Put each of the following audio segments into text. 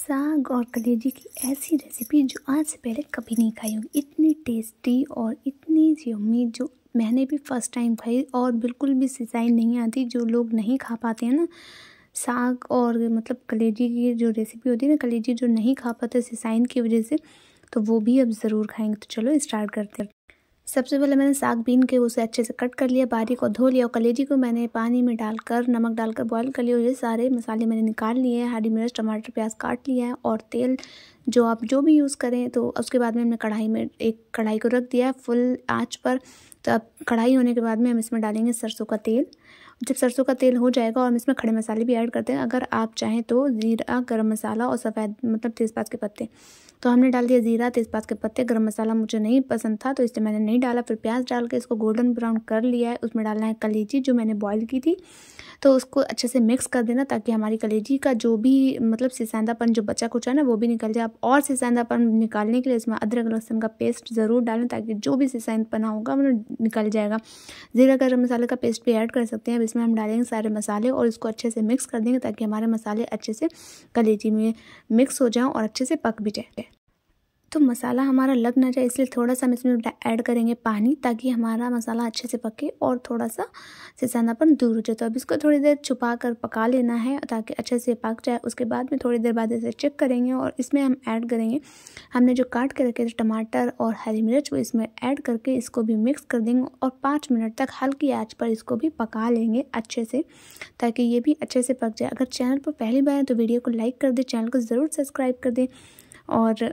साग और कलेजी की ऐसी रेसिपी जो आज से पहले कभी नहीं खाई होगी इतनी टेस्टी और इतनी यम्मी जो मैंने भी फ़र्स्ट टाइम खाई और बिल्कुल भी सिंचाई नहीं आती जो लोग नहीं खा पाते हैं ना साग और मतलब कलेजी की जो रेसिपी होती है ना कलेजी जो नहीं खा पाते सिसाइन की वजह से तो वो भी अब ज़रूर खाएंगे तो चलो स्टार्ट करते हैं सबसे पहले मैंने साग बीन के उसे अच्छे से कट कर लिया बारी को धो लिया और कलेजी को मैंने पानी में डालकर नमक डालकर बॉईल कर लिया और ये सारे मसाले मैंने निकाल लिए हैं हरी मिर्च टमाटर प्याज काट लिया है और तेल जो आप जो भी यूज़ करें तो उसके बाद में हमने कढ़ाई में एक कढ़ाई को रख दिया है फुल आँच पर तो अब कढ़ाई होने के बाद में हम इसमें डालेंगे सरसों का तेल जब सरसों का तेल हो जाएगा और हम इसमें खड़े मसाले भी ऐड करते हैं अगर आप चाहें तो ज़ीरा गर्म मसाला और सफ़ेद मतलब तेज़पात के पत्ते तो हमने डाल दिया ज़ीरा तेज़पात के पत्ते गरम मसाला मुझे नहीं पसंद था तो इसलिए मैंने नहीं डाला फिर प्याज डाल के इसको गोल्डन ब्राउन कर लिया है उसमें डालना है कलीची जो मैंने बॉईल की थी तो उसको अच्छे से मिक्स कर देना ताकि हमारी कलेजी का जो भी मतलब सिसाइंदापन जो बचा कुचा ना वो भी निकल जाए आप और सिसाइंदापन निकालने के लिए इसमें अदरक लहसुन का पेस्ट ज़रूर डालें ताकि जो भी सिसांदपना होगा वो निकल जाएगा ज़ीरा गर्म मसाले का पेस्ट भी ऐड कर सकते हैं अब इसमें हम डालेंगे सारे मसाले और इसको अच्छे से मिक्स कर देंगे ताकि हमारे मसाले अच्छे से कलेजी में मिक्स हो जाएँ और अच्छे से पक भी जाए तो मसाला हमारा लग ना जाए इसलिए थोड़ा सा हम इसमें ऐड करेंगे पानी ताकि हमारा मसाला अच्छे से पके और थोड़ा सा सिसानापन दूर हो जाए तो अब इसको थोड़ी देर छुपा कर पका लेना है ताकि अच्छे से पक जाए उसके बाद में थोड़ी देर बाद इसे चेक करेंगे और इसमें हम ऐड करेंगे हमने जो काट के रखे थे टमाटर और हरी मिर्च वो इसमें ऐड करके इसको भी मिक्स कर देंगे और पाँच मिनट तक हल्की आँच पर इसको भी पका लेंगे अच्छे से ताकि ये भी अच्छे से पक जाए अगर चैनल पर पहली बार है तो वीडियो को लाइक कर दें चैनल को ज़रूर सब्सक्राइब कर दें और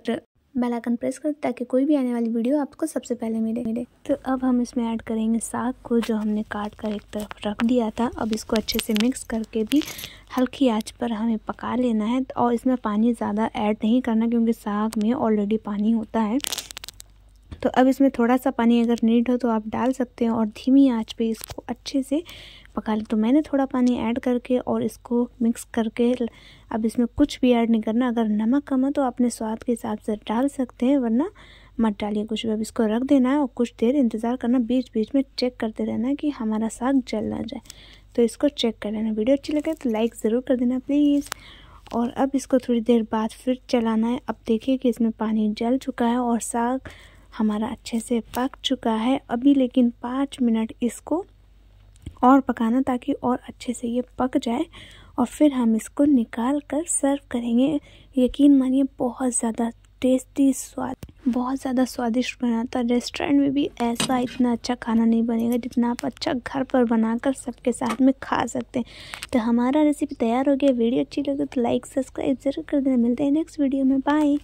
बेल आइकन प्रेस करें ताकि कोई भी आने वाली वीडियो आपको सबसे पहले मिले मिले तो अब हम इसमें ऐड करेंगे साग को जो हमने काट कर एक तरफ रख दिया था अब इसको अच्छे से मिक्स करके भी हल्की आंच पर हमें पका लेना है और इसमें पानी ज़्यादा ऐड नहीं करना क्योंकि साग में ऑलरेडी पानी होता है तो अब इसमें थोड़ा सा पानी अगर नीड हो तो आप डाल सकते हैं और धीमी आंच पे इसको अच्छे से पका लें तो मैंने थोड़ा पानी ऐड करके और इसको मिक्स करके अब इसमें कुछ भी ऐड नहीं करना अगर नमक कम हो तो अपने स्वाद के हिसाब से डाल सकते हैं वरना मत डालिए कुछ भी अब इसको रख देना है और कुछ देर इंतज़ार करना बीच बीच में चेक करते रहना कि हमारा साग जल ना जाए तो इसको चेक कर लेना वीडियो अच्छी लगे तो लाइक ज़रूर कर देना प्लीज़ और अब इसको थोड़ी देर बाद फिर चलाना है अब देखिए कि इसमें पानी जल चुका है और साग हमारा अच्छे से पक चुका है अभी लेकिन पाँच मिनट इसको और पकाना ताकि और अच्छे से ये पक जाए और फिर हम इसको निकाल कर सर्व करेंगे यकीन मानिए बहुत ज़्यादा टेस्टी स्वाद बहुत ज़्यादा स्वादिष्ट बना था रेस्टोरेंट में भी ऐसा इतना अच्छा खाना नहीं बनेगा जितना आप अच्छा घर पर बनाकर सबके साथ में खा सकते हैं तो हमारा रेसिपी तैयार हो गया वीडियो अच्छी लगे तो लाइक सब्सक्राइब ज़रूर कर देना मिलते हैं नेक्स्ट वीडियो में बाय